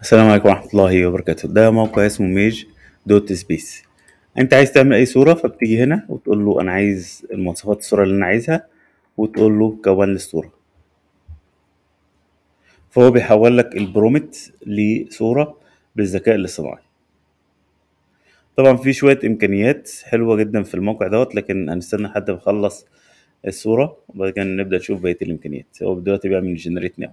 السلام عليكم ورحمة الله وبركاته ده موقع اسمه ميج دوت سبيس انت عايز تعمل اي صورة فبتيجي هنا وتقول له انا عايز المواصفات الصورة اللي انا عايزها وتقول له كون الصورة فهو بيحول لك البرومت لصورة بالذكاء الاصطناعي طبعا في شوية امكانيات حلوة جدا في الموقع دوت لكن هنستنى لحد ما اخلص الصورة وبعد كده نبدأ نشوف بقية الامكانيات هو دلوقتي بيعمل جنريت ناو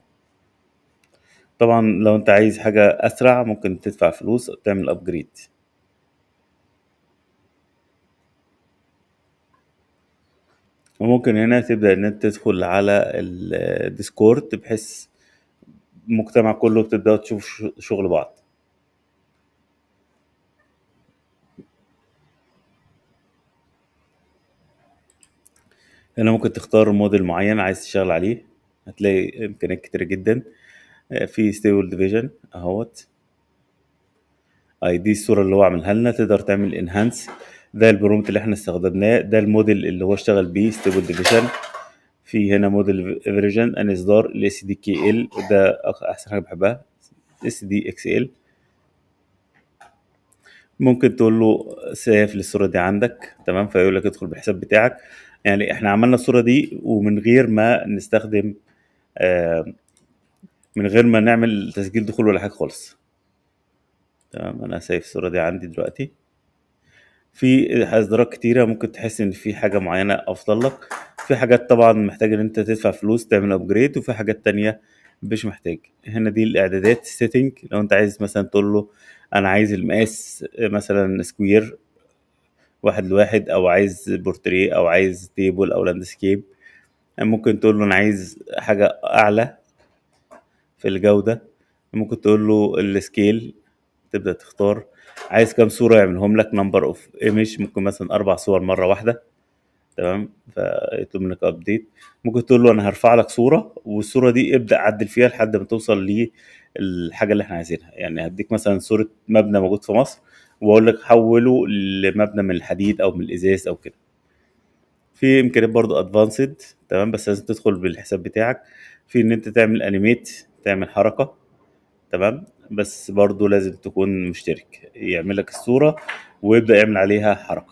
طبعا لو انت عايز حاجة أسرع ممكن تدفع فلوس أو تعمل أبجريد وممكن هنا تبدأ إن أنت تدخل على الديسكورد بحيث المجتمع كله بتبدأ تشوف شغل بعض هنا ممكن تختار موديل معين عايز تشتغل عليه هتلاقي إمكانيات كتيرة جدا آه، في ستيبل ديفيجن اهوت اي آه، دي الصوره اللي هو عملها لنا تقدر تعمل انهانس ده البرومت اللي احنا استخدمناه ده الموديل اللي هو اشتغل بيه ستيبل ديفيجن في هنا موديل فيرجن ان اصدار ال اس دي كي ال ده احسن حاجه بحبها اس دي اكس ال ممكن تقول له سيف للصوره دي عندك تمام فيقول لك ادخل بالحساب بتاعك يعني احنا عملنا الصوره دي ومن غير ما نستخدم آه من غير ما نعمل تسجيل دخول ولا حاجه خالص تمام انا سايب الصوره دي عندي دلوقتي في اصدارات كتيره ممكن تحس ان في حاجه معينه افضل لك في حاجات طبعا محتاج ان انت تدفع فلوس تعمل ابجريد وفي حاجات تانية مش محتاج هنا دي الاعدادات سيتنج لو انت عايز مثلا تقول له انا عايز المقاس مثلا سكوير واحد لواحد او عايز بورتريه او عايز تيبل او لاندسكيب ممكن تقول له انا عايز حاجه اعلى في الجودة ممكن تقول له السكيل تبدأ تختار عايز كام صورة يعملهم لك نمبر اوف ايمج ممكن مثلا أربع صور مرة واحدة تمام فيطلب منك ابديت ممكن تقول له انا هرفع لك صوره والصوره دي ابدا عدل فيها لحد ما توصل للحاجه اللي احنا عايزينها يعني هديك مثلا صوره مبنى موجود في مصر واقول لك حوله لمبنى من الحديد او من الازاز او كده في امكانيات برضو ادفانسد تمام بس لازم تدخل بالحساب بتاعك في ان انت تعمل انيميت تعمل حركه تمام بس برضو لازم تكون مشترك يعمل لك الصوره ويبدا يعمل عليها حركه